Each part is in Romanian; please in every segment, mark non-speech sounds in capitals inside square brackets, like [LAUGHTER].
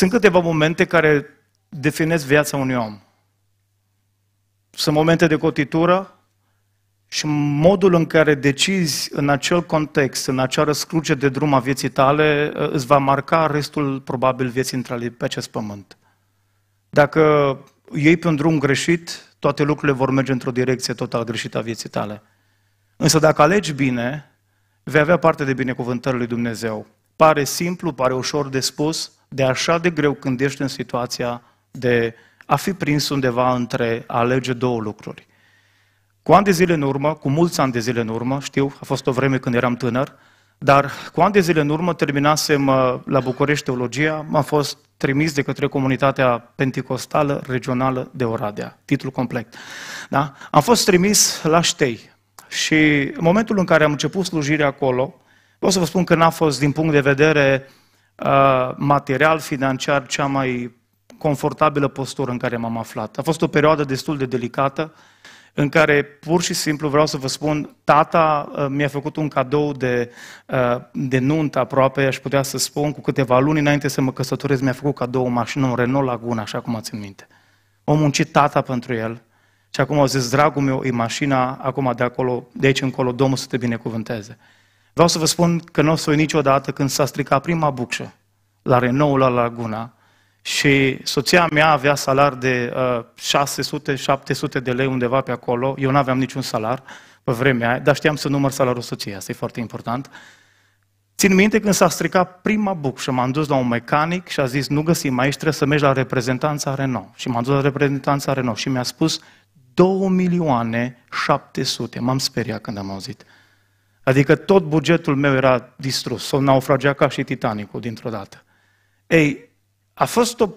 Sunt câteva momente care definesc viața unui om. Sunt momente de cotitură și modul în care decizi în acel context, în acea răscruce de drum a vieții tale, ă, îți va marca restul probabil vieții într pe acest pământ. Dacă iei pe un drum greșit, toate lucrurile vor merge într-o direcție total greșită a vieții tale. Însă dacă alegi bine, vei avea parte de binecuvântările lui Dumnezeu. Pare simplu, pare ușor de spus, de așa de greu când ești în situația de a fi prins undeva între a alege două lucruri. Cu ani de zile în urmă, cu mulți ani de zile în urmă, știu, a fost o vreme când eram tânăr, dar cu ani de zile în urmă terminasem uh, la București teologia, m-a fost trimis de către comunitatea penticostală regională de Oradea, titlul complet. Da? Am fost trimis la Ștei și în momentul în care am început slujirea acolo, vreau să vă spun că n-a fost din punct de vedere uh, Uh, material, financiar, cea mai confortabilă postură în care m-am aflat. A fost o perioadă destul de delicată în care pur și simplu vreau să vă spun, tata uh, mi-a făcut un cadou de, uh, de nuntă aproape, aș putea să spun, cu câteva luni înainte să mă căsătoresc, mi-a făcut cadou o mașină, un Renault Laguna, așa cum ați în minte. O muncit tata pentru el și acum au zis, dragul meu, e mașina, acum de acolo, de aici încolo, Domnul să te binecuvânteze. Vreau să vă spun că nu o să niciodată când s-a stricat prima bucșă la Renault la Laguna și soția mea avea salar de uh, 600-700 de lei undeva pe acolo, eu nu aveam niciun salar pe vremea aia, dar știam să număr salarul soției, asta e foarte important. Țin minte când s-a stricat prima bucșă, m-am dus la un mecanic și a zis, nu găsim aici, trebuie să mergi la reprezentanța Renault. Și m-am dus la reprezentanța Renault și mi-a spus, 2 milioane 700. M-am speriat când am auzit. Adică tot bugetul meu era distrus, sau naufragea ca și Titanicul dintr-o dată. Ei, a fost o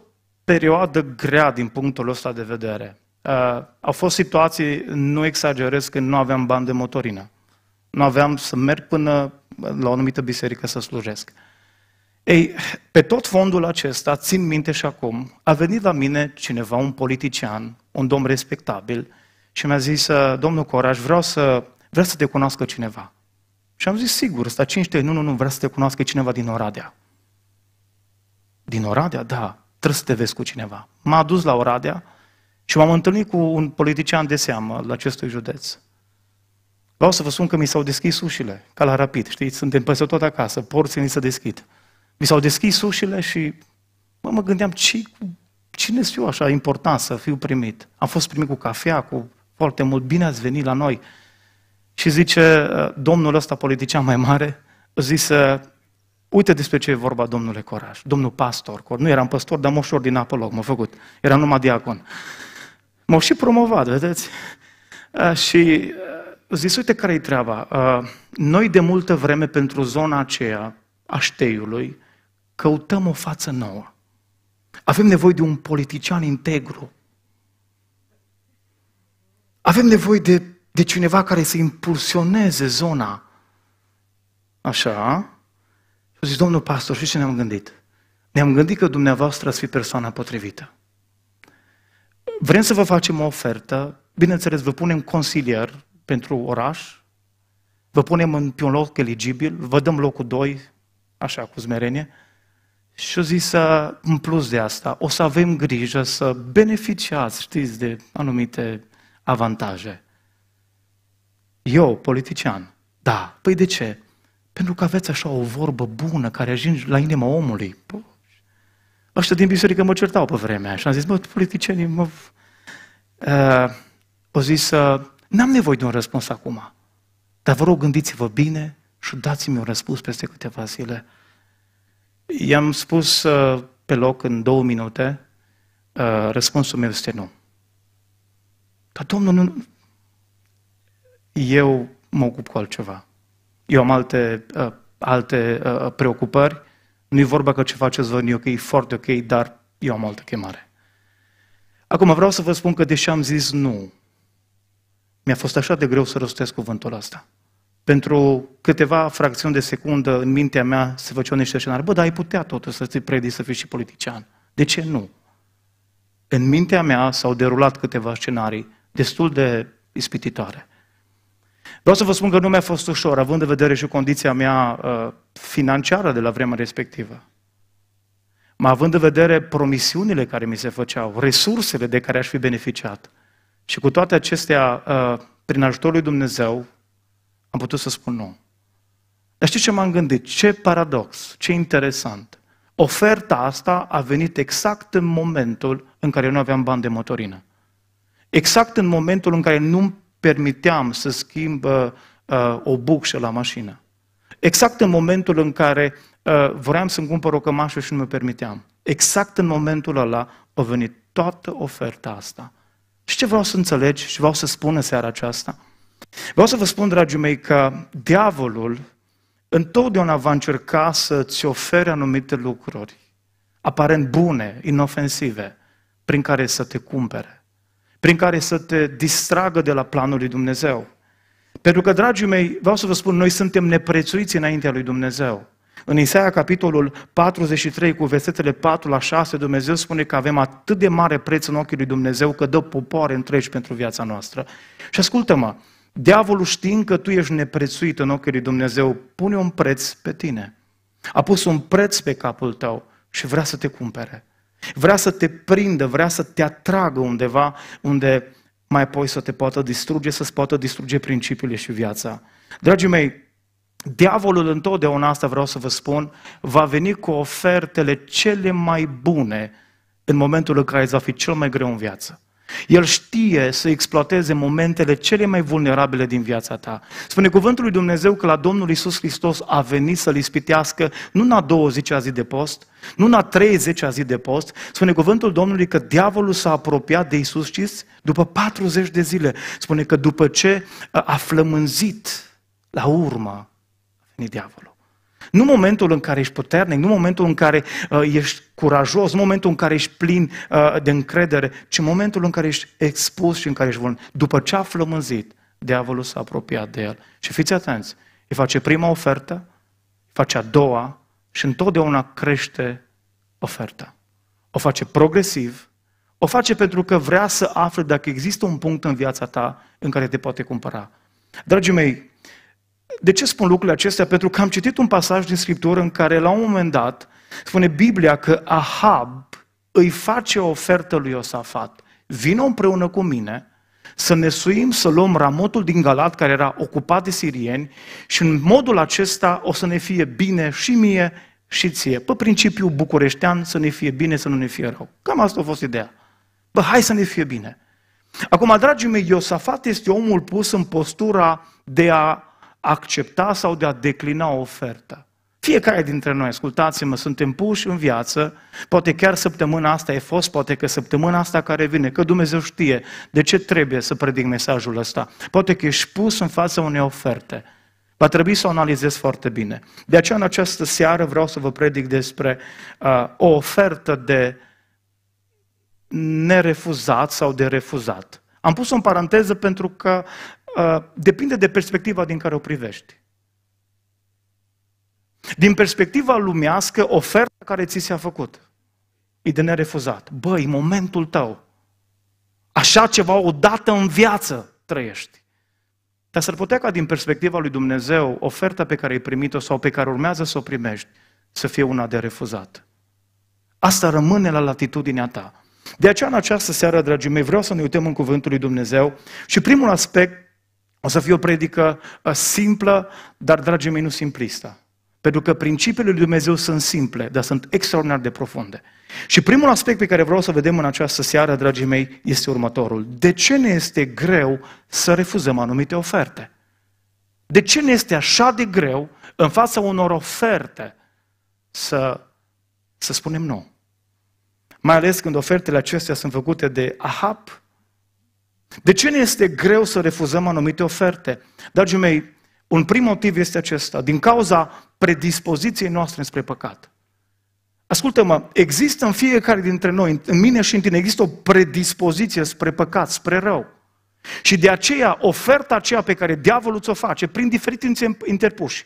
perioadă grea din punctul ăsta de vedere. Uh, au fost situații, nu exagerez, când nu aveam bani de motorină. Nu aveam să merg până la o anumită biserică să slujesc. Ei, pe tot fondul acesta, țin minte și acum, a venit la mine cineva, un politician, un domn respectabil, și mi-a zis, domnul Coraj, vreau să, vreau să te cunoască cineva. Și am zis, sigur, ăsta 531 nu, nu nu vrea să te cunoască cineva din Oradea. Din Oradea? Da, trebuie să te vezi cu cineva. M-a dus la Oradea și m-am întâlnit cu un politician de seamă la acestui județ. Vreau să vă spun că mi s-au deschis ușile, ca la rapid, știți, suntem peste tot acasă, porții ni se deschid. Mi s-au deschis ușile și mă, mă gândeam, ce, cine sunt eu așa important să fiu primit? Am fost primit cu cafea, cu foarte mult, bine ați venit la noi. Și zice, ă, domnul ăsta politician mai mare, zise, uite despre ce e vorba, domnule Coraș, domnul pastor, Cor. nu eram pastor, dar moșor din apă m-a făcut, eram numai diacon. M-au și promovat, vedeți? Ă, și ă, zis, uite care-i treaba. Noi de multă vreme pentru zona aceea a șteiului căutăm o față nouă. Avem nevoie de un politician integru. Avem nevoie de de cineva care să impulsioneze zona. Așa. Și a zis, domnul pastor, și ce ne-am gândit? Ne-am gândit că dumneavoastră ați fi persoana potrivită. Vrem să vă facem o ofertă, bineînțeles, vă punem consilier pentru oraș, vă punem în, pe un loc eligibil, vă dăm locul 2, așa, cu zmerenie, și au zis, în plus de asta, o să avem grijă să beneficiați, știți, de anumite avantaje. Eu, politician. Da. Păi de ce? Pentru că aveți așa o vorbă bună care ajunge la inima omului. Pă, ăștia din biserică mă certau pe vremea și am zis, mă, politicienii mă... Uh, o zis, uh, n-am nevoie de un răspuns acum, dar vă rog gândiți-vă bine și dați-mi un răspuns peste câteva zile. I-am spus uh, pe loc în două minute, uh, răspunsul meu este nu. Dar Domnul, nu, eu mă ocup cu altceva. Eu am alte, uh, alte uh, uh preocupări, nu-i vorba că ce faceți voi nu e ok, foarte ok, dar eu am altă chemare. Acum vreau să vă spun că deși am zis nu, mi-a fost așa de greu să rostesc cuvântul ăsta. Pentru câteva fracțiuni de secundă în mintea mea se făceau niște scenarii. Bă, dar ai putea totuși să ți predii să fii și politician. De ce nu? În mintea mea s-au derulat câteva scenarii destul de ispititoare. Vreau să vă spun că nu mi-a fost ușor, având în vedere și condiția mea uh, financiară de la vremea respectivă. Mă având în vedere promisiunile care mi se făceau, resursele de care aș fi beneficiat. Și cu toate acestea, uh, prin ajutorul lui Dumnezeu, am putut să spun nu. Dar știți ce m-am gândit? Ce paradox, ce interesant. Oferta asta a venit exact în momentul în care eu nu aveam bani de motorină. Exact în momentul în care nu permiteam să schimb uh, o bucșă la mașină. Exact în momentul în care uh, vreau să-mi cumpăr o cămașă și nu mă permiteam. Exact în momentul ăla a venit toată oferta asta. Și ce vreau să înțelegi și vreau să spun în seara aceasta? Vreau să vă spun, dragii mei, că diavolul întotdeauna va încerca să-ți ofere anumite lucruri, aparent bune, inofensive, prin care să te cumpere prin care să te distragă de la planul lui Dumnezeu. Pentru că, dragii mei, vreau să vă spun, noi suntem neprețuiți înaintea lui Dumnezeu. În Isaia, capitolul 43, cu versetele 4 la 6, Dumnezeu spune că avem atât de mare preț în ochii lui Dumnezeu că dă popoare întregi pentru viața noastră. Și ascultă-mă, diavolul știind că tu ești neprețuit în ochii lui Dumnezeu, pune un preț pe tine. A pus un preț pe capul tău și vrea să te cumpere. Vrea să te prindă, vrea să te atragă undeva unde mai apoi să te poată distruge, să-ți poată distruge principiile și viața. Dragii mei, diavolul întotdeauna, asta vreau să vă spun, va veni cu ofertele cele mai bune în momentul în care îți va fi cel mai greu în viață. El știe să exploateze momentele cele mai vulnerabile din viața ta. Spune cuvântul lui Dumnezeu că la Domnul Isus Hristos a venit să-L ispitească nu la 20 zi de post, nu la 30 zi de post. Spune cuvântul Domnului că diavolul s-a apropiat de Isus, știți? După 40 de zile. Spune că după ce a flămânzit la urmă, a venit diavolul. Nu momentul în care ești puternic, nu momentul în care uh, ești curajos, nu momentul în care ești plin uh, de încredere, ci momentul în care ești expus și în care ești vulnerabil. După ce a flămânzit, diavolul s-a apropiat de el. Și fiți atenți, îi face prima ofertă, îi face a doua și întotdeauna crește oferta. O face progresiv, o face pentru că vrea să afle dacă există un punct în viața ta în care te poate cumpăra. Dragii mei, de ce spun lucrurile acestea? Pentru că am citit un pasaj din Scriptură în care la un moment dat spune Biblia că Ahab îi face o ofertă lui Iosafat. Vino împreună cu mine să ne suim, să luăm ramotul din Galat, care era ocupat de sirieni, și în modul acesta o să ne fie bine și mie și ție. Pe principiu bucureștean să ne fie bine, să nu ne fie rău. Cam asta a fost ideea. Bă, hai să ne fie bine. Acum, dragii mei, Iosafat este omul pus în postura de a accepta sau de a declina o ofertă. Fiecare dintre noi, ascultați-mă, suntem puși în viață, poate chiar săptămâna asta e fost, poate că săptămâna asta care vine, că Dumnezeu știe de ce trebuie să predic mesajul ăsta. Poate că ești pus în fața unei oferte. Va trebui să o analizez foarte bine. De aceea, în această seară, vreau să vă predic despre uh, o ofertă de nerefuzat sau de refuzat. Am pus-o în paranteză pentru că Uh, depinde de perspectiva din care o privești. Din perspectiva lumească, oferta care ți s-a făcut e de nerefuzat. Băi, momentul tău, așa ceva odată în viață trăiești. Dar s-ar putea ca din perspectiva lui Dumnezeu, oferta pe care ai primit-o sau pe care urmează să o primești, să fie una de refuzat. Asta rămâne la latitudinea ta. De aceea, în această seară, dragii mei, vreau să ne uităm în Cuvântul lui Dumnezeu și primul aspect o să fie o predică uh, simplă, dar, dragii mei, nu simplistă. Pentru că principiile lui Dumnezeu sunt simple, dar sunt extraordinar de profunde. Și primul aspect pe care vreau să vedem în această seară, dragii mei, este următorul. De ce ne este greu să refuzăm anumite oferte? De ce ne este așa de greu în fața unor oferte să, să spunem nu? Mai ales când ofertele acestea sunt făcute de Ahab de ce ne este greu să refuzăm anumite oferte? Dragii mei, un prim motiv este acesta, din cauza predispoziției noastre spre păcat. Ascultă-mă, există în fiecare dintre noi, în mine și în tine, există o predispoziție spre păcat, spre rău. Și de aceea, oferta aceea pe care diavolul ți-o face, prin diferite interpuși,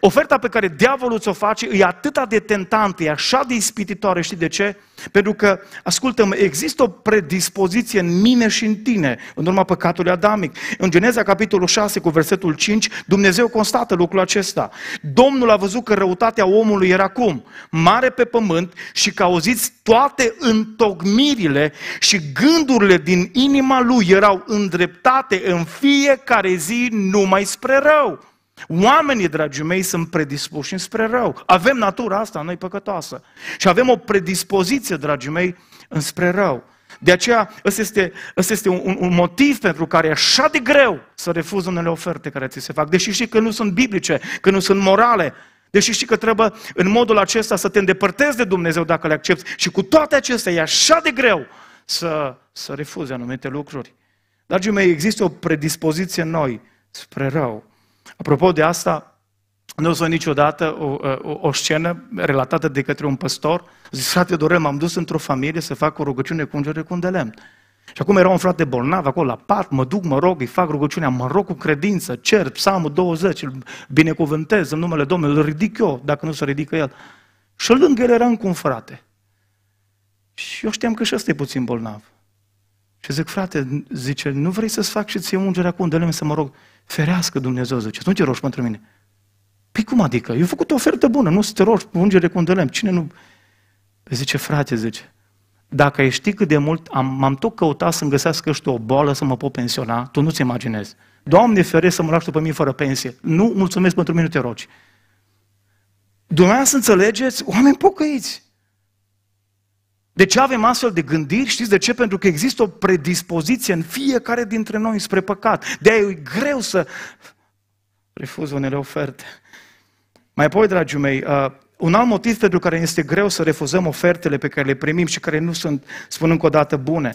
Oferta pe care diavolul ți-o face e atât de tentantă, e așa de ispititoare, știi de ce? Pentru că, ascultă există o predispoziție în mine și în tine, în urma păcatului adamic. În Geneza, capitolul 6, cu versetul 5, Dumnezeu constată lucrul acesta. Domnul a văzut că răutatea omului era cum? Mare pe pământ și că auziți toate întocmirile și gândurile din inima lui erau îndreptate în fiecare zi numai spre rău. Oamenii, dragii mei, sunt predispuși înspre rău. Avem natura asta noi păcătoasă. Și avem o predispoziție, dragii mei, înspre rău. De aceea, ăsta este, ăsta este un, un motiv pentru care e așa de greu să refuz unele oferte care ți se fac, deși știi că nu sunt biblice, că nu sunt morale, deși știi că trebuie în modul acesta să te îndepărtezi de Dumnezeu dacă le accepti. Și cu toate acestea e așa de greu să, să refuzi anumite lucruri. Dragii mei, există o predispoziție în noi spre rău. Apropo de asta, nu o să niciodată o, o, o scenă relatată de către un păstor. Zice, frate Dorel, m-am dus într-o familie să fac o rugăciune cu ungere cu un de lemn. Și acum era un frate bolnav acolo la pat, mă duc, mă rog, îi fac rugăciunea, mă rog cu credință, cer psalmul 20, îl binecuvântez în numele Domnului, îl ridic eu, dacă nu se ridică el. Și lângă el era încă un frate. Și eu știam că și ăsta e puțin bolnav. Și zic, frate, zice, nu vrei să-ți fac și ție ungerea cu undele să mă rog, ferească Dumnezeu, zice, nu te rogi pentru mine. Păi cum adică? Eu făcut o ofertă bună, nu să te rogi cu ungere cu undelem. Cine nu... Păi zice, frate, zice, dacă ai ști cât de mult am, m-am tot căutat să-mi găsească și o boală să mă pot pensiona, tu nu-ți imaginezi. Doamne ferește să mă lași pe mine fără pensie. Nu mulțumesc pentru mine, te rogi. Dumneavoastră să înțelegeți, oameni pocăiți. De ce avem astfel de gândiri? Știți de ce? Pentru că există o predispoziție în fiecare dintre noi spre păcat. de e greu să refuz unele oferte. Mai apoi, dragii mei, uh, un alt motiv pentru care este greu să refuzăm ofertele pe care le primim și care nu sunt, spun încă o dată, bune,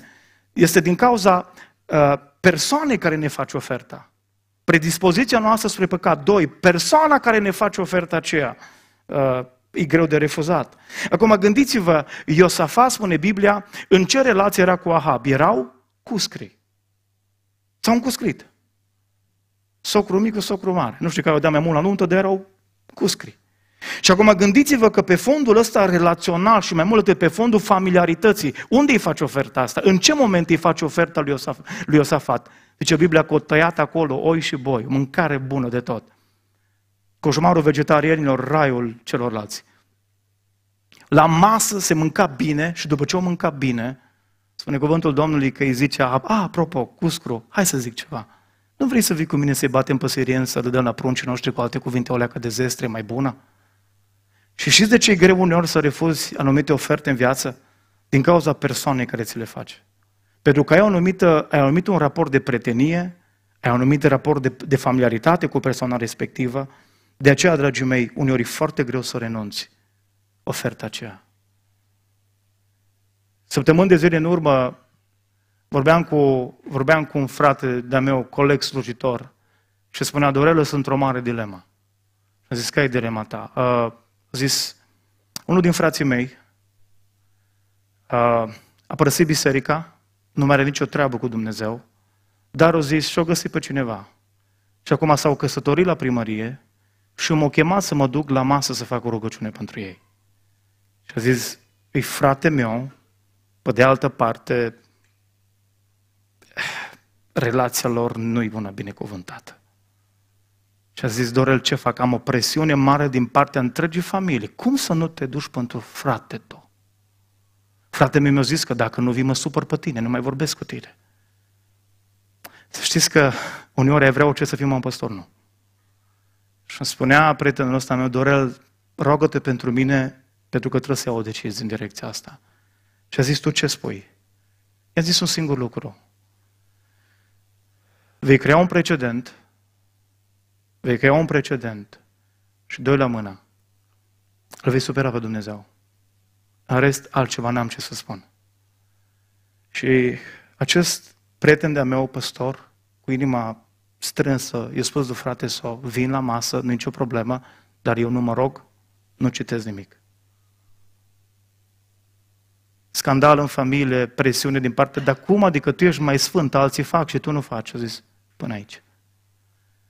este din cauza uh, persoanei care ne face oferta. Predispoziția noastră spre păcat. Doi, persoana care ne face oferta aceea. Uh, e greu de refuzat. Acum gândiți-vă, Iosafat, spune Biblia, în ce relație era cu Ahab? Erau cuscri. S-au încuscrit. Socru mic cu socru mare. Nu știu care o dea mai mult la nuntă, dar erau cuscri. Și acum gândiți-vă că pe fondul ăsta relațional și mai mult de pe fondul familiarității, unde îi face oferta asta? În ce moment îi face oferta lui Iosafat? Lui Iosafat? Zice Biblia că o tăiat acolo oi și boi, mâncare bună de tot coșmarul vegetarianilor, raiul celorlalți. La masă se mânca bine și după ce o mânca bine, spune cuvântul Domnului că îi zice a, apropo, cuscru, hai să zic ceva. Nu vrei să vii cu mine să-i batem pe sirien, să le dăm la pruncii noștri cu alte cuvinte o leacă de zestre mai bună? Și știți de ce e greu uneori să refuzi anumite oferte în viață? Din cauza persoanei care ți le face. Pentru că ai, anumită, ai anumit un raport de prietenie, ai un anumit raport de, de familiaritate cu persoana respectivă de aceea, dragii mei, uneori e foarte greu să renunți oferta aceea. Săptămâni de zile în urmă vorbeam cu, vorbeam cu un frate de-a meu, coleg slujitor, și spunea, Dorelă, sunt într-o mare dilemă. A zis, care e dilema ta? A zis, unul din frații mei a părăsit biserica, nu mai are nicio treabă cu Dumnezeu, dar o zis și-o găsit pe cineva. Și acum s-au căsătorit la primărie, și m au chemat să mă duc la masă să fac o rugăciune pentru ei. Și a zis, e păi, frate meu, pe de altă parte, relația lor nu-i una binecuvântată. Și a zis, Dorel, ce fac? Am o presiune mare din partea întregii familii. Cum să nu te duci pentru frate tău? Frate meu mi-a zis că dacă nu vii, mă supăr pe tine, nu mai vorbesc cu tine. Să știți că uneori evreu ce să fim un păstor, nu. Și îmi spunea prietenul ăsta meu, Dorel, rogă-te pentru mine, pentru că trebuie să iau o decizie în direcția asta. Și a zis, tu ce spui? I-a zis un singur lucru. Vei crea un precedent, vei crea un precedent și doi la mână. Îl vei supera pe Dumnezeu. În rest, altceva n-am ce să spun. Și acest prieten de-a meu, păstor, cu inima strânsă, i-a spus de frate sau vin la masă, nu nicio problemă, dar eu nu mă rog, nu citesc nimic. Scandal în familie, presiune din parte, dar cum adică tu ești mai sfânt, alții fac și tu nu faci? A zis, până aici.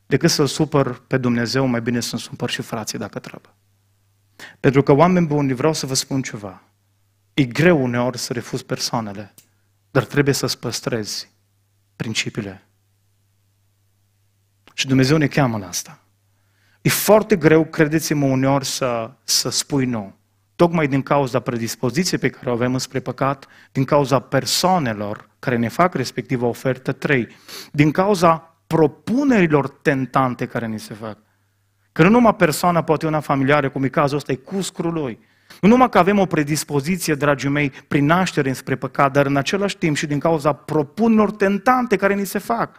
Decât să-L supăr pe Dumnezeu, mai bine să l supăr și frații dacă trebuie. Pentru că oameni buni, vreau să vă spun ceva. E greu uneori să refuz persoanele, dar trebuie să-ți păstrezi principiile și Dumnezeu ne cheamă la asta. E foarte greu, credeți-mă, uneori să, să spui nu. Tocmai din cauza predispoziției pe care o avem spre păcat, din cauza persoanelor care ne fac respectivă ofertă, trei, din cauza propunerilor tentante care ni se fac. Că nu numai persoana poate una familiară, cum e cazul ăsta, e cuscrul lui. Nu numai că avem o predispoziție, dragii mei, prin naștere înspre păcat, dar în același timp și din cauza propunerilor tentante care ni se fac.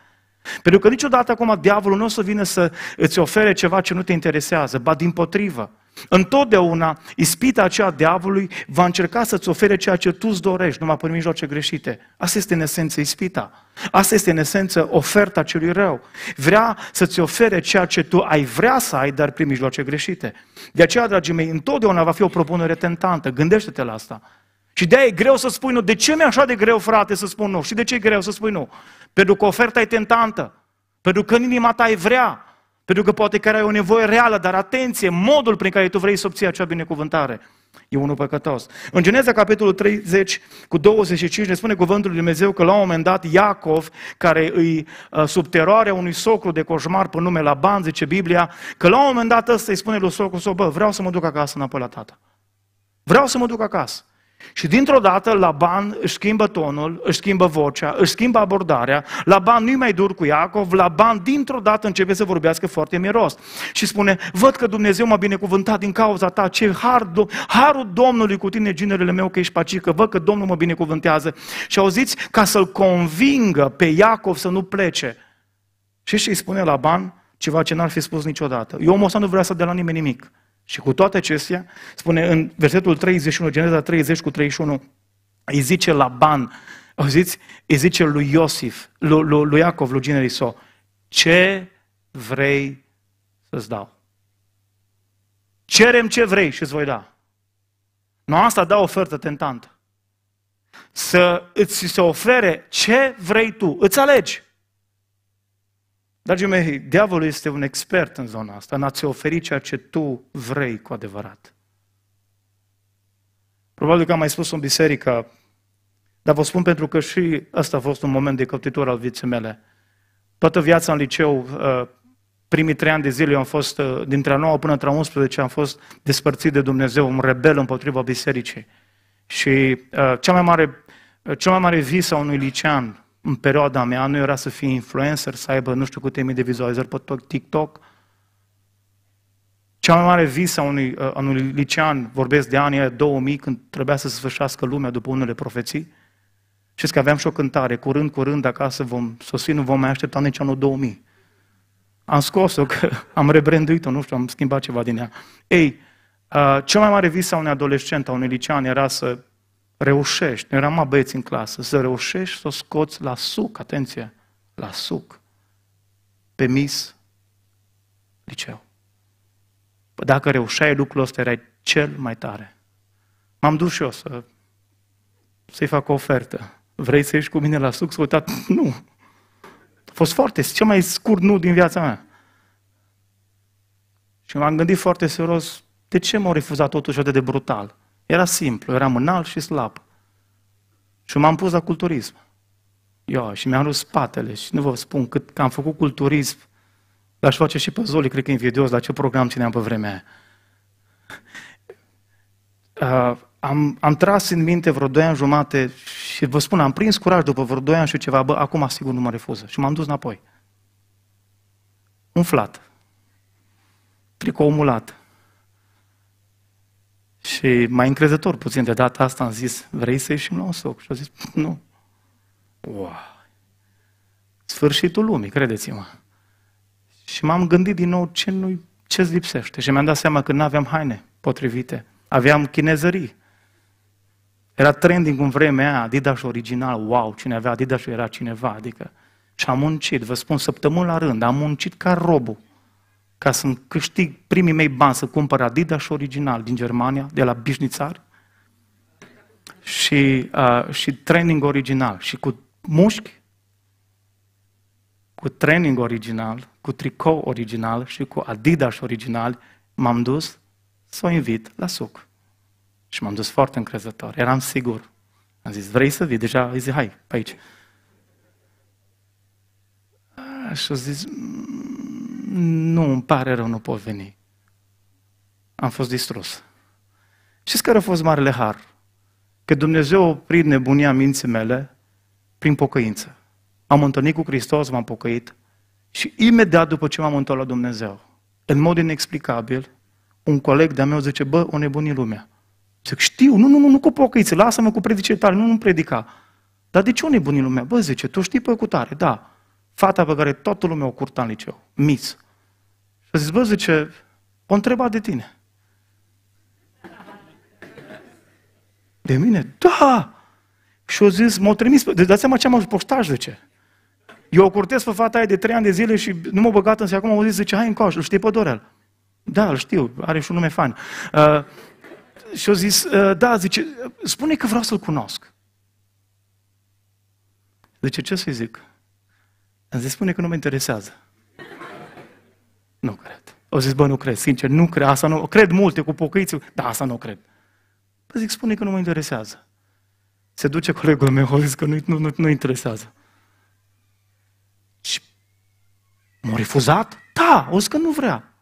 Pentru că niciodată acum diavolul nu o să vină să îți ofere ceva ce nu te interesează, ba din potrivă. Întotdeauna ispita aceea diavolului va încerca să-ți ofere ceea ce tu îți dorești, numai prin mijloace greșite. Asta este în esență ispita. Asta este în esență oferta celui rău. Vrea să-ți ofere ceea ce tu ai vrea să ai, dar prin mijloace greșite. De aceea, dragii mei, întotdeauna va fi o propunere tentantă. Gândește-te la asta. Și de-aia e greu să spui nu. De ce mi-e așa de greu, frate, să spun nu? Și de ce e greu să spui nu? Pentru că oferta e tentantă. Pentru că în inima ta e vrea. Pentru că poate că ai o nevoie reală, dar atenție, modul prin care tu vrei să obții acea binecuvântare e unul păcătos. În Geneza, capitolul 30, cu 25, ne spune cuvântul lui Dumnezeu că la un moment dat Iacov, care îi uh, sub teroarea unui socru de coșmar pe nume Laban, zice Biblia, că la un moment dat ăsta îi spune lui socru său, bă, vreau să mă duc acasă înapoi la tată. Vreau să mă duc acasă. Și dintr-o dată Laban își schimbă tonul, își schimbă vocea, își schimbă abordarea. Laban nu-i mai dur cu Iacov, Laban dintr-o dată începe să vorbească foarte miros. Și spune, văd că Dumnezeu m-a binecuvântat din cauza ta, ce har, harul Domnului cu tine, ginerele meu, că ești pacică, văd că Domnul mă binecuvântează. Și auziți, ca să-l convingă pe Iacov să nu plece. Și ce îi spune Laban? Ceva ce n-ar fi spus niciodată. Eu omul ăsta nu vrea să dea la nimeni nimic. Și cu toate acestea, spune în versetul 31, Geneza 30 cu 31, îi zice la Ban, auziți, îi zice lui Iosif, lui, lui, lui Iacov, lui ginerii ce vrei să-ți dau? Cerem ce vrei și îți voi da. Nu asta da ofertă tentantă. Să îți se ofere ce vrei tu, îți alegi. Dragii mei, diavolul este un expert în zona asta, în a-ți oferi ceea ce tu vrei cu adevărat. Probabil că am mai spus în biserică, dar vă spun pentru că și ăsta a fost un moment de căptitură al vieții mele. Toată viața în liceu, uh, primii trei ani de zile, eu am fost, uh, dintre a 9 până la 11, am fost despărțit de Dumnezeu, un rebel împotriva bisericii. Și uh, cea mai mare, cea mai mare vis a unui licean, în perioada mea nu era să fie influencer, să aibă nu știu câte mii de vizualizări pe TikTok. Cea mai mare visă a unui, a unui licean, vorbesc de anii 2000, când trebuia să se sfârșească lumea după unele profeții, Știți că aveam și o cântare, curând, curând, acasă vom sosi, nu vom mai aștepta nici anul 2000. Am scos-o, că [LAUGHS] am rebranduit-o, nu știu, am schimbat ceva din ea. Ei, cea mai mare visă a unui adolescent, a unui licean, era să reușești, noi eram băieți în clasă, să reușești să o scoți la suc, atenție, la suc, pe mis liceu. Păi dacă reușeai lucrul ăsta, erai cel mai tare. M-am dus și eu să, să-i fac o ofertă. Vrei să ieși cu mine la suc? Să uitat, nu. A fost foarte, cel mai scurt nu din viața mea. Și m-am gândit foarte serios, de ce m-au refuzat totuși atât de brutal? Era simplu, eram înalt și slab. Și m-am pus la culturism. Eu, și mi-am rus spatele și nu vă spun cât că am făcut culturism, l-aș face și pe Zoli, cred că invidios, la ce program țineam pe vremea aia. Uh, am, am tras în minte vreo doi ani jumate și vă spun, am prins curaj după vreo doi ani și ceva, bă, acum sigur nu mă refuză. Și m-am dus înapoi. Umflat. Tricou mulat. Și mai încrezător puțin de data asta am zis, vrei să ieșim la un soc? Și a zis, nu. Wow. Sfârșitul lumii, credeți-mă. Și m-am gândit din nou ce nu ce-ți lipsește. Și mi-am dat seama că nu aveam haine potrivite. Aveam chinezării. Era trending în vremea aia, Adidas original, wow, cine avea Adidas era cineva, adică. Și am muncit, vă spun, săptămâni la rând, am muncit ca robul ca să-mi câștig primii mei bani să cumpăr Adidas original din Germania, de la Bișnițari, și, uh, și training original, și cu mușchi, cu training original, cu tricou original și cu Adidas original, m-am dus să o invit la suc. Și m-am dus foarte încrezător, eram sigur. Am zis, vrei să vii? Deja îi zic, hai, pe aici. Și a zis, nu, îmi pare rău, nu pot veni. Am fost distrus. Știți care a fost marele har? Că Dumnezeu a oprit nebunia minții mele prin pocăință. Am întâlnit cu Hristos, m-am pocăit și imediat după ce m-am întâlnit la Dumnezeu, în mod inexplicabil, un coleg de-a meu zice, bă, o nebuni lumea. Zic, știu, nu, nu, nu, nu cu pocăiță, lasă-mă cu predicile tale, nu, nu predica. Dar de ce o nebuni lumea? Bă, zice, tu știi pe da. Fata pe care toată lumea o curta în liceu, Miss. Zice, bă, zice, o întreba de tine. De mine? Da! Și o zis, m-au trimis, de dați seama ce am ajuns poștaj, zice. Eu o curtez pe fata aia de trei ani de zile și nu m au băgat în acum au zis, zice, hai în coș, știi pe Dorel. Da, îl știu, are și un nume fan. Uh, și o zis, uh, da, zice, spune că vreau să-l cunosc. Zice, ce să-i zic? Îmi zice, spune că nu mă interesează. Nu cred. Au zis, bă, nu cred, sincer, nu cred, asta nu, cred multe cu pocăiții, dar asta nu cred. Păi zic, spune că nu mă interesează. Se duce colegul meu, a zis că nu, nu, nu, nu interesează. Și m-a refuzat? Da, o zis că nu vrea.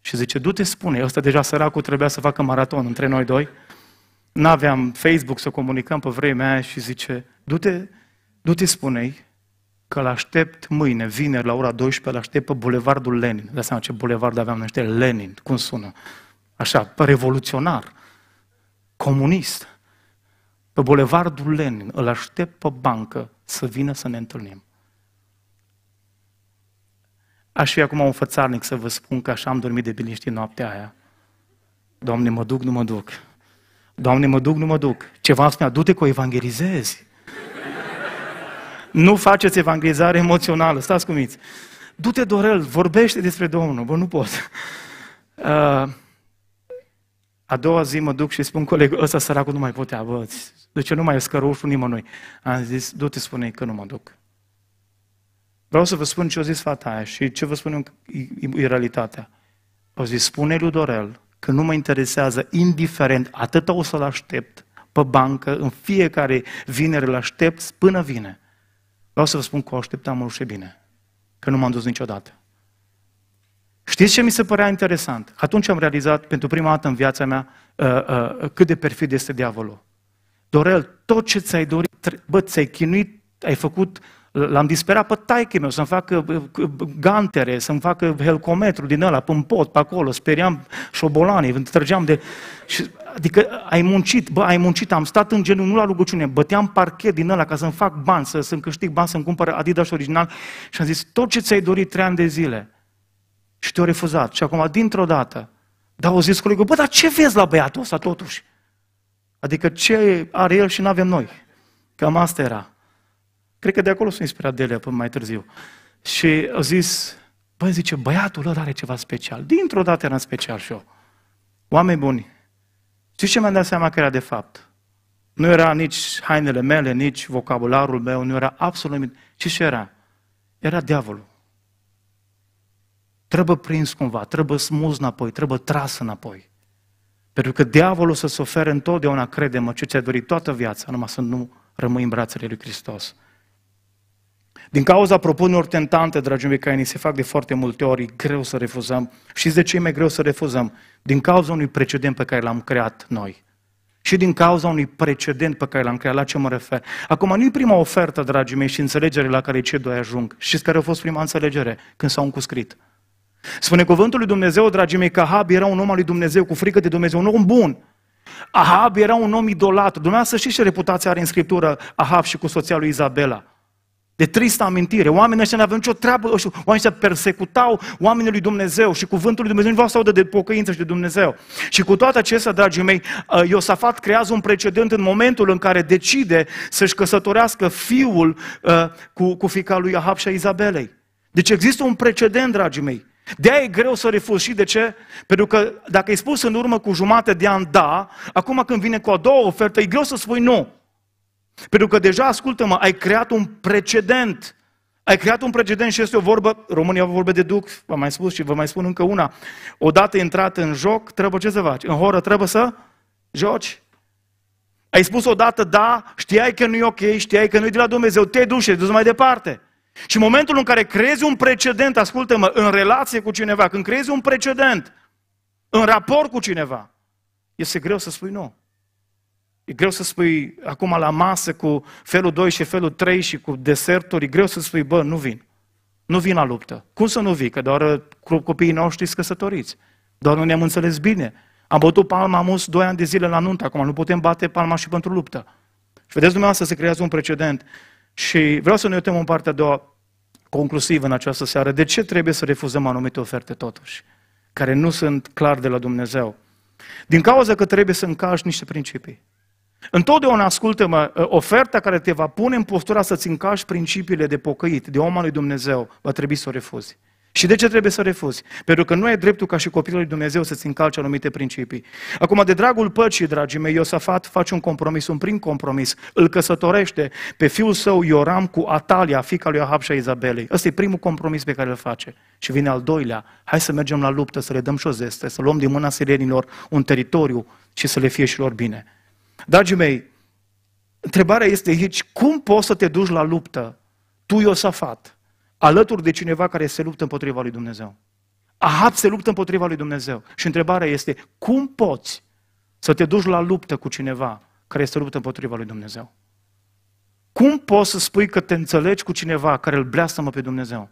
Și zice, du-te, spune, ăsta deja săracul trebuia să facă maraton între noi doi. N-aveam Facebook să comunicăm pe vremea aia și zice, du-te, du-te spune că îl aștept mâine, vineri, la ora 12, îl aștept pe Bulevardul Lenin. Dați seama ce bulevard aveam noi Lenin, cum sună? Așa, revoluționar, comunist. Pe Bulevardul Lenin îl aștept pe bancă să vină să ne întâlnim. Aș fi acum un fățarnic să vă spun că așa am dormit de bine biniști noaptea aia. Doamne, mă duc, nu mă duc. Doamne, mă duc, nu mă duc. Ceva îmi spunea, du-te că o evanghelizezi. Nu faceți evangelizare emoțională, stați cu minți. Du-te, Dorel, vorbește despre Domnul, bă, nu pot. Uh, a doua zi mă duc și spun colegul ăsta săracul nu mai putea, bă, de ce nu mai e scărușul nimănui? Am zis, du-te, spune că nu mă duc. Vreau să vă spun ce a zis fata aia și ce vă spun e realitatea. O zis, spune lui Dorel că nu mă interesează, indiferent, atâta o să-l aștept pe bancă, în fiecare vineri îl aștept până vine. Vreau să vă spun că o așteptam mult și bine, că nu m-am dus niciodată. Știți ce mi se părea interesant? Atunci am realizat pentru prima dată în viața mea uh, uh, cât de perfid este diavolul. Dorel, tot ce ți-ai dorit, bă, ți-ai chinuit, ai făcut L-am disperat pe taică meu să-mi facă gantere, să-mi facă helcometru din ăla, până pot, pe acolo, speriam șobolanii, trăgeam de... Și, adică ai muncit, bă, ai muncit, am stat în genul nu la rugăciune, băteam parchet din ăla ca să-mi fac bani, să, să-mi câștig bani, să-mi cumpăr Adidas original și am zis, tot ce ți-ai dorit trei ani de zile și te-au refuzat. Și acum, dintr-o dată, dar au zis colegul, bă, dar ce vezi la băiatul ăsta totuși? Adică ce are el și nu avem noi? Cam asta era. Cred că de acolo s-a inspirat Delia până mai târziu. Și a zis, băi, zice, băiatul ăla are ceva special. Dintr-o dată era special și eu. Oameni buni, știți ce mi-am dat seama că era de fapt? Nu era nici hainele mele, nici vocabularul meu, nu era absolut nimic. Și ce era? Era diavolul. Trebuie prins cumva, trebuie smuz înapoi, trebuie tras înapoi. Pentru că diavolul să se oferă întotdeauna, crede-mă, ce ți-a dorit toată viața, numai să nu rămâi în brațele lui Hristos. Din cauza propunerilor tentante, dragii mei, care ni se fac de foarte multe ori, e greu să refuzăm. Și de ce e mai greu să refuzăm? Din cauza unui precedent pe care l-am creat noi. Și din cauza unui precedent pe care l-am creat, la ce mă refer? Acum, nu e prima ofertă, dragii mei, și înțelegere la care cei doi ajung. Știți care a fost prima înțelegere? Când s-au încuscrit. Spune cuvântul lui Dumnezeu, dragii mei, că Ahab era un om al lui Dumnezeu, cu frică de Dumnezeu, un om bun. Ahab era un om idolat. Dumneavoastră știți ce reputație are în Scriptură Ahab și cu soția lui Izabela. De tristă amintire. Oamenii ăștia nu aveau nicio treabă, oamenii ăștia persecutau oamenii lui Dumnezeu și cuvântul lui Dumnezeu nu vreau să audă de pocăință și de Dumnezeu. Și cu toate acestea, dragii mei, uh, Iosafat creează un precedent în momentul în care decide să-și căsătorească fiul uh, cu, cu fica lui Ahab și a Izabelei. Deci există un precedent, dragii mei. de e greu să refuzi. Și de ce? Pentru că dacă ai spus în urmă cu jumate de an da, acum când vine cu a doua ofertă, e greu să spui nu. Pentru că deja, ascultă-mă, ai creat un precedent. Ai creat un precedent și este o vorbă, România vorbe de duc, v-am mai spus și vă mai spun încă una. Odată intrat în joc, trebuie ce să faci? În horă trebuie să joci. Ai spus odată da, știai că nu e ok, știai că nu e de la Dumnezeu, te duci și mai departe. Și în momentul în care creezi un precedent, ascultă-mă, în relație cu cineva, când creezi un precedent, în raport cu cineva, este greu să spui nu. E greu să spui acum la masă cu felul 2 și felul 3 și cu deserturi, e greu să spui, bă, nu vin. Nu vin la luptă. Cum să nu vii? Că doar uh, copiii noștri sunt căsătoriți. Doar nu ne-am înțeles bine. Am bătut palma mus 2 ani de zile la nuntă, acum nu putem bate palma și pentru luptă. Și vedeți dumneavoastră, se creează un precedent. Și vreau să ne uităm în partea a doua conclusiv în această seară. De ce trebuie să refuzăm anumite oferte totuși, care nu sunt clar de la Dumnezeu? Din cauza că trebuie să încași niște principii. Întotdeauna ascultă-mă ă, oferta care te va pune în postura să-ți încași principiile de pocăit, de om al lui Dumnezeu, va trebui să o refuzi. Și de ce trebuie să refuzi? Pentru că nu ai dreptul ca și copilul lui Dumnezeu să-ți încalce anumite principii. Acum, de dragul păcii, dragii mei, Iosafat face un compromis, un prim compromis. Îl căsătorește pe fiul său Ioram cu Atalia, fica lui Ahab și a Izabelei. Ăsta e primul compromis pe care îl face. Și vine al doilea. Hai să mergem la luptă, să le dăm și o zeste, să luăm din mâna sirenilor un teritoriu și să le fie și lor bine. Dragii mei, întrebarea este aici, cum poți să te duci la luptă, tu Iosafat, alături de cineva care se luptă împotriva lui Dumnezeu? Ahab se luptă împotriva lui Dumnezeu. Și întrebarea este, cum poți să te duci la luptă cu cineva care se luptă împotriva lui Dumnezeu? Cum poți să spui că te înțelegi cu cineva care îl bleastă pe Dumnezeu?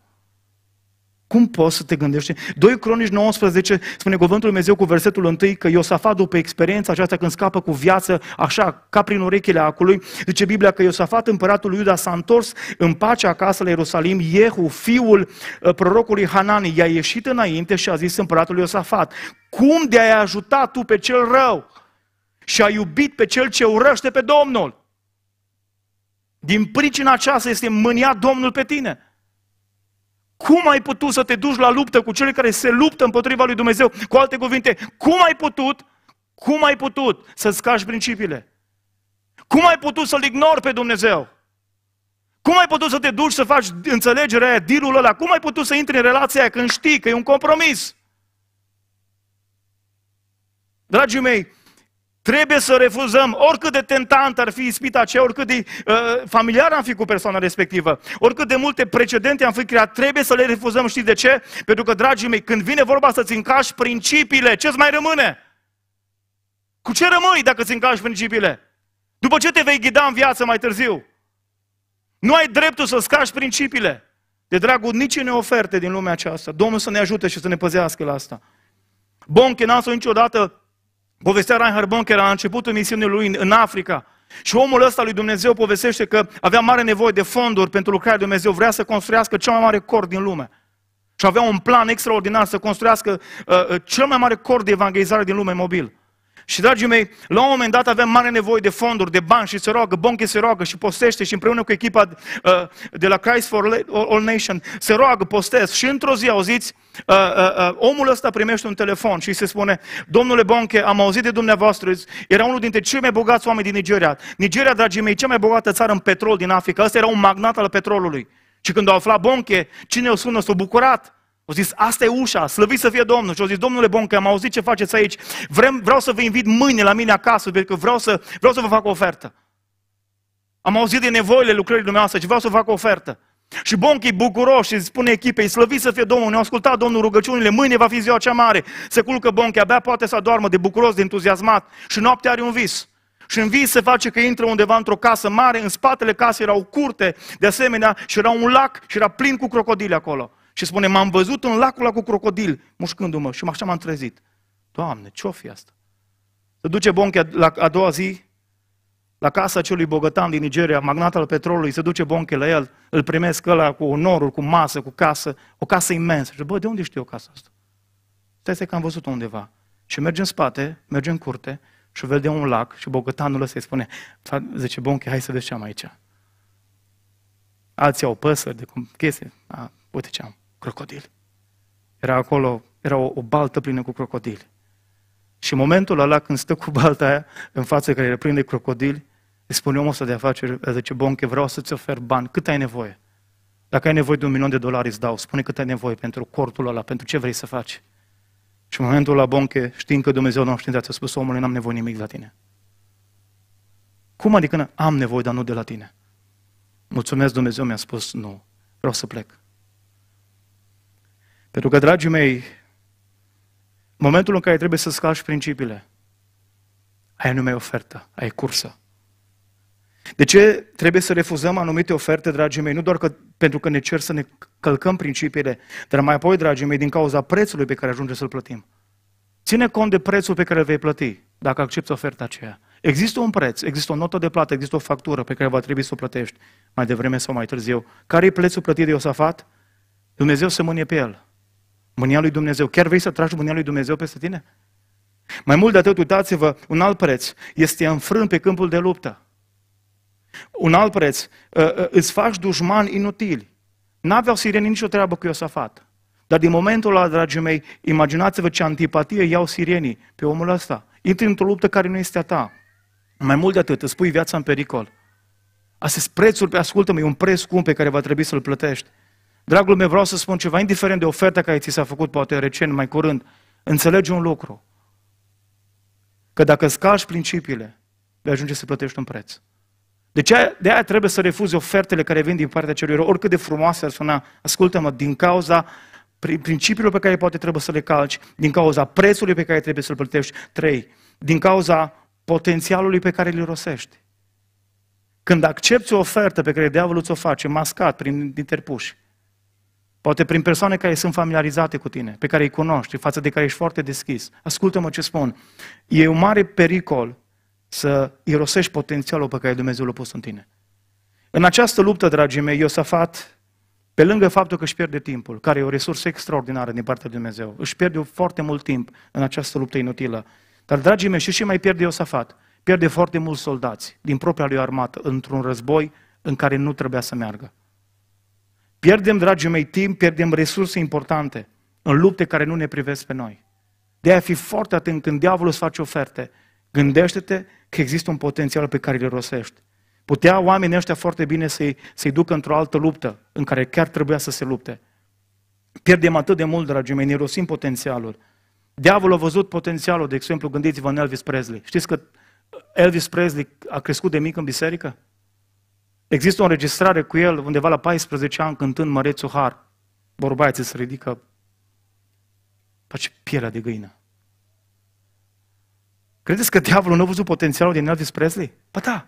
Cum poți să te gândești? 2 Cronici 19 spune cuvântul Lui Dumnezeu cu versetul 1 că Iosafat după experiența aceasta când scapă cu viață, așa, ca prin urechile acului, zice Biblia că Iosafat, împăratul lui Iuda, s-a întors în pace acasă la Ierusalim. Iehu fiul uh, prorocului Hanani, i-a ieșit înainte și a zis împăratul Iosafat, cum de ai ajutat tu pe cel rău și a iubit pe cel ce urăște pe Domnul? Din pricina aceasta este mânia Domnul pe tine. Cum ai putut să te duci la luptă cu cele care se luptă împotriva lui Dumnezeu? Cu alte cuvinte, cum ai putut, cum ai putut să-ți cași principiile? Cum ai putut să-L ignori pe Dumnezeu? Cum ai putut să te duci să faci înțelegerea aia, dirul ăla? Cum ai putut să intri în relația aia când știi că e un compromis? Dragii mei, Trebuie să refuzăm, oricât de tentant ar fi ispita aceea, oricât de uh, familiar am fi cu persoana respectivă, oricât de multe precedente am fi creat, trebuie să le refuzăm. Știți de ce? Pentru că, dragii mei, când vine vorba să-ți încași principiile, ce-ți mai rămâne? Cu ce rămâi dacă îți încași principiile? După ce te vei ghida în viață mai târziu? Nu ai dreptul să cași principiile. De dragul nici oferte din lumea aceasta. Domnul să ne ajute și să ne păzească la asta. Bon, n-a niciodată Povestea Reinhard Bonker la începutul misiunii lui în Africa. Și omul ăsta lui Dumnezeu povestește că avea mare nevoie de fonduri pentru lucrarea lui Dumnezeu. Vrea să construiască cel mai mare cor din lume. Și avea un plan extraordinar să construiască uh, uh cel mai mare cor de evangelizare din lume mobil. Și, dragii mei, la un moment dat avem mare nevoie de fonduri, de bani și se roagă, Bonche se roagă și postește și împreună cu echipa uh, de la Christ for All Nation se roagă, postez și într-o zi, auziți, uh, uh, omul ăsta primește un telefon și îi se spune, domnule Bonche, am auzit de dumneavoastră, era unul dintre cei mai bogați oameni din Nigeria. Nigeria, dragii mei, cea mai bogată țară în petrol din Africa, ăsta era un magnat al petrolului. Și când au aflat Bonche, cine o sună, s-a bucurat. Au zis, asta e ușa, slăvit să fie Domnul. Și au zis, domnule bun, că am auzit ce faceți aici, Vrem, vreau să vă invit mâine la mine acasă, pentru că vreau să, vreau să vă fac o ofertă. Am auzit de nevoile lucrării dumneavoastră și vreau să vă fac o ofertă. Și Bonchi bucuros și spune echipei, slăvit să fie Domnul, ne-a ascultat Domnul rugăciunile, mâine va fi ziua cea mare. Se culcă Bonchi, abia poate să adormă de bucuros, de entuziasmat și noaptea are un vis. Și în vis se face că intră undeva într-o casă mare, în spatele casei era o curte, de asemenea, și era un lac și era plin cu crocodile acolo. Și spune, m-am văzut în lacul cu crocodil, mușcându-mă și așa m-am trezit. Doamne, ce-o fi asta? Se duce Bonche la a doua zi la casa acelui bogătan din Nigeria, magnat al petrolului, se duce Bonche la el, îl primesc ăla cu onorul, cu masă, cu casă, o casă imensă. Și bă, de unde știu eu casa asta? Stai că am văzut undeva. Și merge în spate, merge în curte și vede un lac și bogătanul ăsta îi spune, zice, Bonche, hai să vezi ce am aici. Alții au păsări de chestii. A, uite ce am crocodili. Era acolo, era o, o baltă plină cu crocodili. Și în momentul ăla când stă cu balta aia în față care îi prinde crocodili, îi spune omul ăsta de afaceri, zice, Bonche, vreau să-ți ofer bani, cât ai nevoie? Dacă ai nevoie de un milion de dolari, îți dau. Spune cât ai nevoie pentru cortul ăla, pentru ce vrei să faci. Și în momentul la Bonche, știind că Dumnezeu nu a științat, a spus, omule, n-am nevoie nimic de la tine. Cum adică am nevoie, dar nu de la tine? Mulțumesc Dumnezeu, mi-a spus, nu, vreau să plec. Pentru că, dragii mei, momentul în care trebuie să scalci principiile, aia nu mai e ofertă, aia e cursă. De ce trebuie să refuzăm anumite oferte, dragii mei? Nu doar că, pentru că ne cer să ne călcăm principiile, dar mai apoi, dragii mei, din cauza prețului pe care ajunge să-l plătim. Ține cont de prețul pe care îl vei plăti dacă accepti oferta aceea. Există un preț, există o notă de plată, există o factură pe care va trebui să o plătești mai devreme sau mai târziu. Care e prețul plătit de Iosafat? Dumnezeu se mânie pe el mânia lui Dumnezeu. Chiar vrei să tragi mânia lui Dumnezeu peste tine? Mai mult de atât, uitați-vă, un alt preț este înfrânt pe câmpul de luptă. Un alt preț, ă, ă, îți faci dușmani inutili. N-aveau sireni nicio treabă cu Iosafat. Dar din momentul ăla, dragii mei, imaginați-vă ce antipatie iau sirienii pe omul ăsta. Intri într-o luptă care nu este a ta. Mai mult de atât, îți pui viața în pericol. Astea sunt prețuri, ascultă-mă, e un preț scump pe care va trebui să-l plătești. Dragul meu, vreau să spun ceva, indiferent de oferta care ți s-a făcut, poate recent, mai curând, înțelege un lucru. Că dacă scalci principiile, vei ajunge să plătești un preț. De aceea, de aia trebuie să refuzi ofertele care vin din partea celor rău, oricât de frumoase ar suna. Ascultă-mă, din cauza principiilor pe care poate trebuie să le calci, din cauza prețului pe care trebuie să-l plătești, trei, din cauza potențialului pe care îl rosești. Când accepti o ofertă pe care diavolul ți-o face, mascat, prin interpuși, Poate prin persoane care sunt familiarizate cu tine, pe care îi cunoști, față de care ești foarte deschis. Ascultă-mă ce spun. E un mare pericol să irosești potențialul pe care Dumnezeu l-a pus în tine. În această luptă, dragii mei, Iosafat, pe lângă faptul că își pierde timpul, care e o resursă extraordinară din partea lui Dumnezeu, își pierde foarte mult timp în această luptă inutilă. Dar, dragii mei, și ce mai pierde Iosafat? Pierde foarte mulți soldați din propria lui armată într-un război în care nu trebuia să meargă. Pierdem, dragii mei, timp, pierdem resurse importante în lupte care nu ne privesc pe noi. De aia fi foarte atent când diavolul îți face oferte. Gândește-te că există un potențial pe care îl rosești. Putea oamenii ăștia foarte bine să-i, să ducă într-o altă luptă în care chiar trebuia să se lupte. Pierdem atât de mult, dragii mei, ne rosim potențialul. Diavolul a văzut potențialul, de exemplu, gândiți-vă în Elvis Presley. Știți că Elvis Presley a crescut de mic în biserică? Există o înregistrare cu el undeva la 14 ani cântând Mărețul Har. Vorba ți se ridică, face pielea de găină. Credeți că diavolul nu a văzut potențialul din Elvis Presley? Ba da!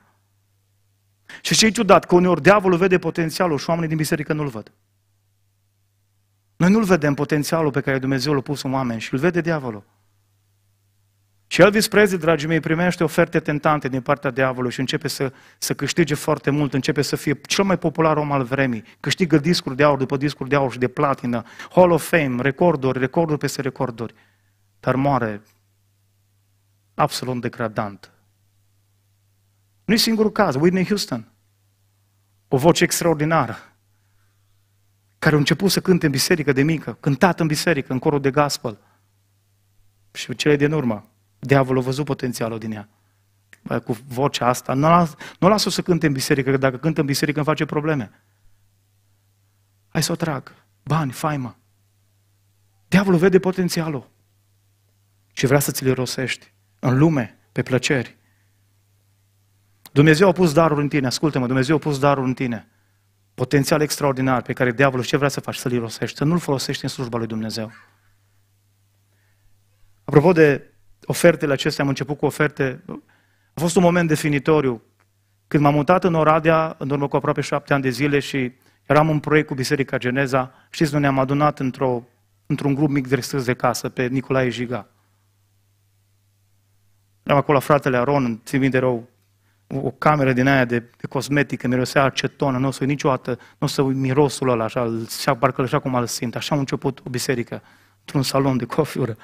Și ce e ciudat? Că uneori diavolul vede potențialul și oamenii din biserică nu-l văd. Noi nu-l vedem potențialul pe care Dumnezeu l-a pus în oameni și îl vede diavolul. Și el dispreze, dragii mei, primește oferte tentante din partea diavolului și începe să, să câștige foarte mult, începe să fie cel mai popular om al vremii. Câștigă discuri de aur după discuri de aur și de platină, Hall of Fame, recorduri, recorduri peste recorduri. Dar moare absolut degradant. Nu-i singurul caz, Whitney Houston. O voce extraordinară care a început să cânte în biserică de mică, cântat în biserică, în corul de gospel. Și cele din urmă Diavolul a văzut potențialul din ea. Cu vocea asta. Nu las, nu las-o să cânte în biserică, că dacă cântă în biserică îmi face probleme. Hai să o trag. Bani, faimă. Diavolul vede potențialul. Și vrea să ți l rosești. În lume, pe plăceri. Dumnezeu a pus darul în tine, ascultă-mă, Dumnezeu a pus darul în tine. Potențial extraordinar pe care diavolul ce vrea să faci, să-l irosești, să nu-l folosești în slujba lui Dumnezeu. Apropo de ofertele acestea, am început cu oferte. A fost un moment definitoriu. Când m-am mutat în Oradea, în urmă cu aproape șapte ani de zile și eram un proiect cu Biserica Geneza, știți, noi ne-am adunat într-o, într-un grup mic de de casă pe Nicolae Jiga. Eram acolo la fratele Aron, țin minte rău, o cameră din aia de, de cosmetică, mirosea acetonă, nu o să uit niciodată, nu o să uit mirosul ăla, așa, parcă așa cum îl simt. Așa am început o biserică, într-un salon de cofiură.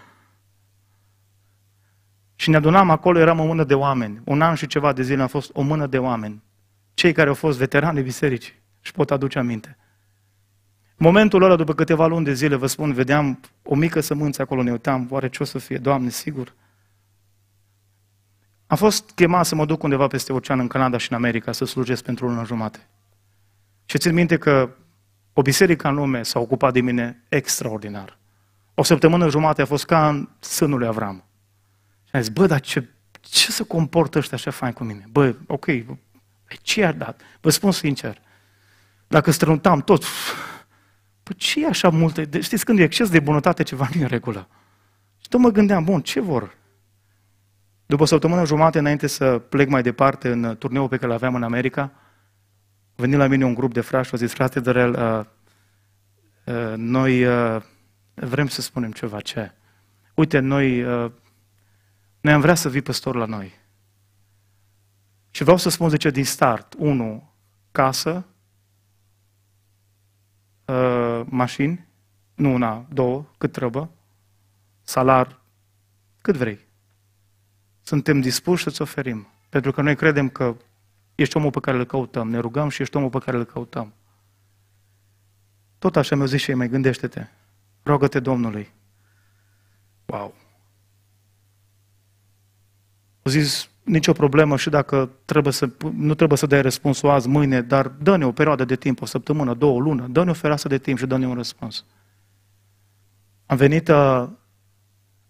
Și ne adunam acolo, eram o mână de oameni. Un an și ceva de zile am fost o mână de oameni. Cei care au fost veterani biserici și pot aduce aminte. Momentul ăla, după câteva luni de zile, vă spun, vedeam o mică sămânță acolo, ne uitam, oare ce o să fie, Doamne, sigur? Am fost chemat să mă duc undeva peste ocean în Canada și în America să slujesc pentru o lună jumate. Și țin minte că o biserică în lume s-a ocupat de mine extraordinar. O săptămână jumate a fost ca în sânul lui Avram. Și am zis, bă, dar ce, ce să comportă ăștia așa fain cu mine? Bă, ok, bă, ce i-ar dat? Vă spun sincer, dacă strănutam tot, bă, păi ce e așa multe? De, știți, când e exces de bunătate, ceva nu e în regulă. Și tot mă gândeam, bun, ce vor? După o săptămână jumate, înainte să plec mai departe în turneul pe care îl aveam în America, venit la mine un grup de frați și a zis, frate Dorel, uh, uh, noi uh, vrem să spunem ceva, ce? Uite, noi uh, noi am vrea să vii păstor la noi. Și vreau să spun de ce din start. Unu, casă, uh, mașini, nu una, două, cât trebuie, salar, cât vrei. Suntem dispuși să-ți oferim. Pentru că noi credem că ești omul pe care îl căutăm, ne rugăm și ești omul pe care îl căutăm. Tot așa mi-au zis și ei, mai gândește-te, rogă-te Domnului. Wow! Au zis, nicio problemă și dacă trebuie să, nu trebuie să dai răspunsul azi, mâine, dar dă-ne o perioadă de timp, o săptămână, două, o lună, dă-ne o fereastră de timp și dă-ne un răspuns. Am venit, uh,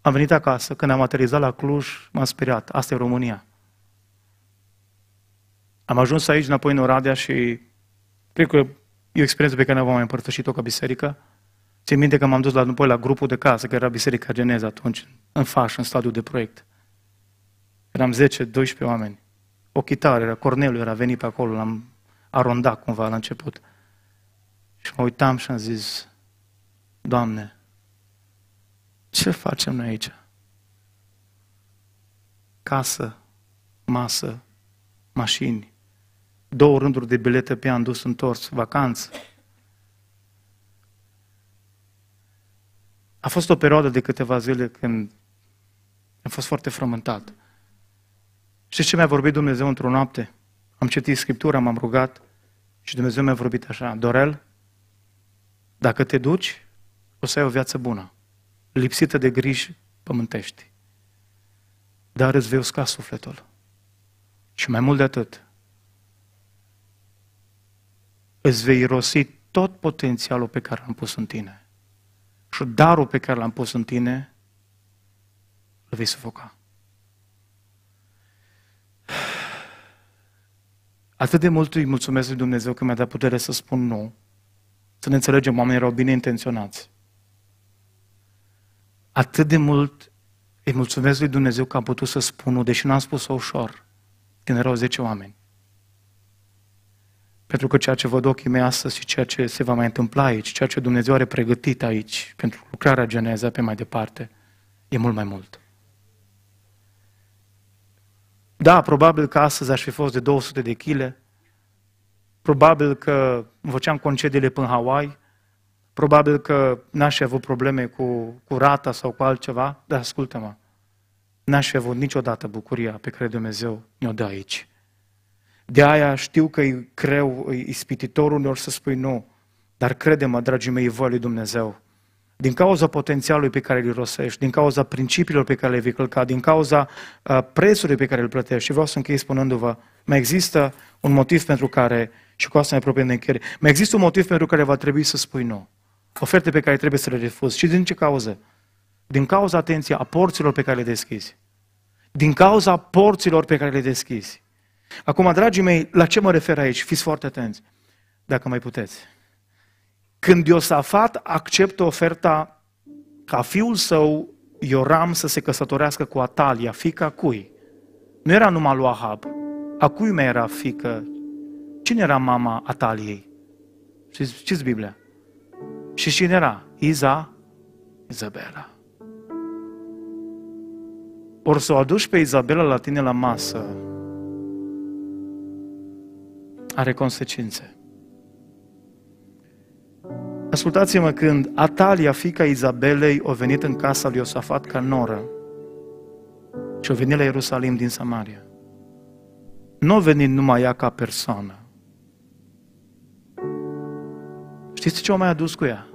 am venit acasă, când am aterizat la Cluj, m-am speriat, asta e România. Am ajuns aici, înapoi în Oradea și cred că e o experiență pe care ne am mai împărtășit-o ca biserică. Țin minte că m-am dus la, înapoi la grupul de casă, care era biserica Geneza, atunci, în faș, în stadiu de proiect. Eram 10-12 oameni. O chitară, era Corneliu era venit pe acolo, l-am arondat cumva la început. Și mă uitam și am zis, Doamne, ce facem noi aici? Casă, masă, mașini, două rânduri de bilete pe an dus întors, vacanță. A fost o perioadă de câteva zile când am fost foarte frământat. Și ce mi-a vorbit Dumnezeu într-o noapte? Am citit Scriptura, m-am rugat și Dumnezeu mi-a vorbit așa, Dorel, dacă te duci, o să ai o viață bună, lipsită de griji pământești, dar îți vei usca sufletul. Și mai mult de atât, îți vei irosi tot potențialul pe care l-am pus în tine. Și darul pe care l-am pus în tine, îl vei sufoca. Atât de mult îi mulțumesc lui Dumnezeu că mi-a dat putere să spun nu, să ne înțelegem, oamenii erau bine intenționați. Atât de mult îi mulțumesc lui Dumnezeu că am putut să spun nu, deși n-am spus-o ușor, când erau 10 oameni. Pentru că ceea ce văd ochii mei astăzi și ceea ce se va mai întâmpla aici, ceea ce Dumnezeu are pregătit aici pentru lucrarea Geneza pe mai departe, e mult mai mult. Da, probabil că astăzi aș fi fost de 200 de chile, probabil că făceam concediile până Hawaii, probabil că n-aș fi avut probleme cu, cu rata sau cu altceva, dar ascultă-mă, n-aș fi avut niciodată bucuria pe care Dumnezeu ne-o dă aici. De aia știu că e creu, e ispititor uneori să spui nu, dar crede-mă, dragii mei, voi lui Dumnezeu, din cauza potențialului pe care îl rosești, din cauza principiilor pe care le vei călca, din cauza uh, prețului pe care îl plătești. Și vreau să închei spunându-vă, mai există un motiv pentru care, și cu asta ne apropiem de încheiere, mai există un motiv pentru care va trebui să spui nu. Oferte pe care trebuie să le refuzi. Și din ce cauză? Din cauza, atenție, a porților pe care le deschizi. Din cauza porților pe care le deschizi. Acum, dragii mei, la ce mă refer aici? Fiți foarte atenți, dacă mai puteți. Când Iosafat acceptă oferta ca fiul său Ioram să se căsătorească cu Atalia, fica cui? Nu era numai lui Ahab. A cui mai era fică? Cine era mama Ataliei? Știți, știți Biblia? Și cine era? Iza, Izabela. Or să o aduci pe Izabela la tine la masă, are consecințe. Ascultați-mă când Atalia, fica Izabelei, a venit în casa lui Iosafat ca noră și a venit la Ierusalim din Samaria. Nu a venit numai ea ca persoană. Știți ce o mai adus cu ea?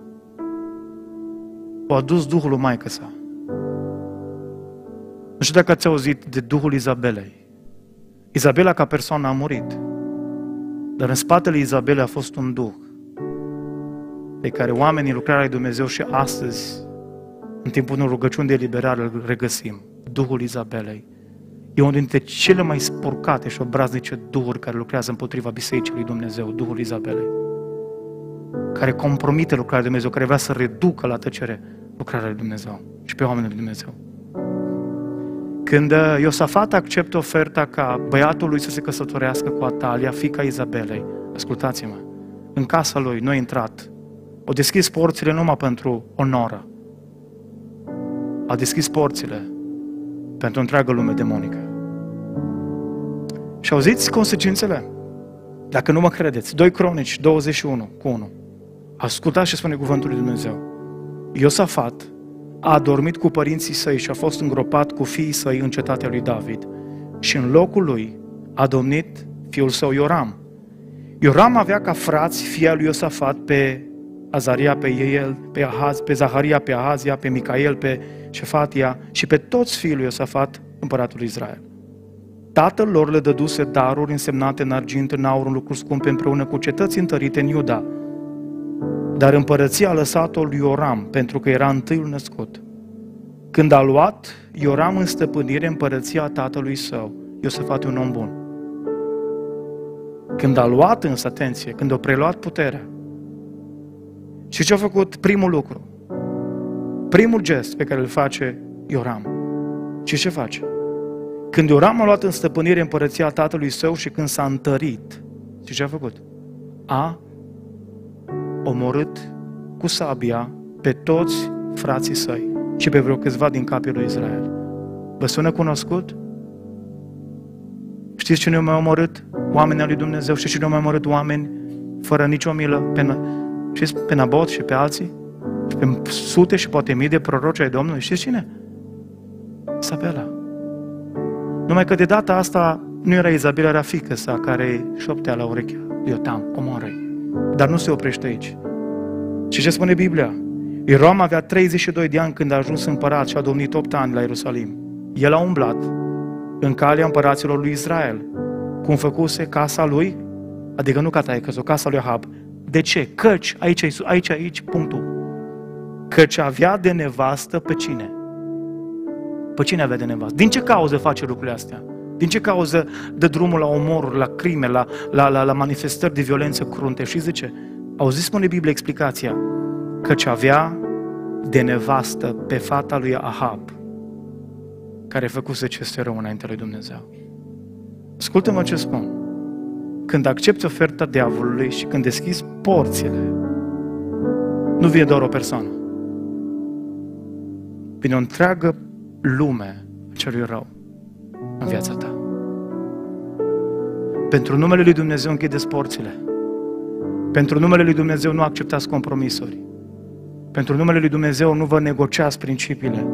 O adus Duhul lui Maică sa. Nu știu dacă ați auzit de Duhul Izabelei. Izabela ca persoană a murit, dar în spatele Izabelei a fost un Duh pe care oamenii lucrarea lui Dumnezeu și astăzi, în timpul unor rugăciuni de eliberare, îl regăsim. Duhul Izabelei. E unul dintre cele mai sporcate și obraznice duhuri care lucrează împotriva Bisericii lui Dumnezeu, Duhul Izabelei, care compromite lucrarea lui Dumnezeu, care vrea să reducă la tăcere lucrarea lui Dumnezeu și pe oamenii lui Dumnezeu. Când uh, Iosafat acceptă oferta ca băiatul lui să se căsătorească cu Atalia, fica Izabelei, ascultați-mă, în casa lui nu a intrat au deschis porțile numai pentru onoră. A deschis porțile pentru întreaga lume demonică. Și auziți consecințele? Dacă nu mă credeți, 2 Cronici 21 cu 1. Ascultați ce spune cuvântul lui Dumnezeu. Iosafat a dormit cu părinții săi și a fost îngropat cu fiii săi în cetatea lui David. Și în locul lui a domnit fiul său Ioram. Ioram avea ca frați fia lui Iosafat pe Azaria, pe Iel, pe Ahaz, pe Zaharia, pe Ahazia, pe Micael, pe Șefatia și pe toți fiii lui Iosafat, împăratul Israel. Tatăl lor le dăduse daruri însemnate în argint, în aur, în lucruri scumpe, împreună cu cetăți întărite în Iuda. Dar împărăția a lăsat-o lui Ioram, pentru că era întâiul născut. Când a luat Ioram în stăpânire împărăția tatălui său, Iosafat e un om bun. Când a luat însă, atenție, când a preluat puterea, și ce a făcut primul lucru? Primul gest pe care îl face Ioram. Și ce face? Când Ioram a luat în stăpânire împărăția tatălui său și când s-a întărit, și ce a făcut? A omorât cu sabia pe toți frații săi și pe vreo câțiva din capii lui Israel. Vă sună cunoscut? Știți cine a mai omorât? Oamenii lui Dumnezeu. Știți cine a mai omorât oameni fără nicio milă? Pe noi? Știți pe Nabot și pe alții? Și pe sute și poate mii de proroci ai Domnului. Știți cine? Isabela. Numai că de data asta nu era Izabela, era fică sa care șoptea la urechea. Iotam, omoară Dar nu se oprește aici. Și ce spune Biblia? Ioram avea 32 de ani când a ajuns împărat și a domnit 8 ani la Ierusalim. El a umblat în calea împăraților lui Israel, cum făcuse casa lui, adică nu ca taie căzut casa lui Ahab, de ce? Căci, aici, aici, aici, punctul. Căci avea de nevastă pe cine? Pe cine avea de nevastă? Din ce cauză face lucrurile astea? Din ce cauză dă drumul la omoruri, la crime, la, la, la, la manifestări de violență crunte? Și zice, auziți, spune Biblia explicația, căci avea de nevastă pe fata lui Ahab, care făcuse ce rău înainte lui Dumnezeu. Ascultă-mă ce spun când accepti oferta diavolului și când deschizi porțile, nu vine doar o persoană. Vine o întreagă lume a celui rău în viața ta. Pentru numele Lui Dumnezeu închide porțile. Pentru numele Lui Dumnezeu nu acceptați compromisuri. Pentru numele Lui Dumnezeu nu vă negociați principiile.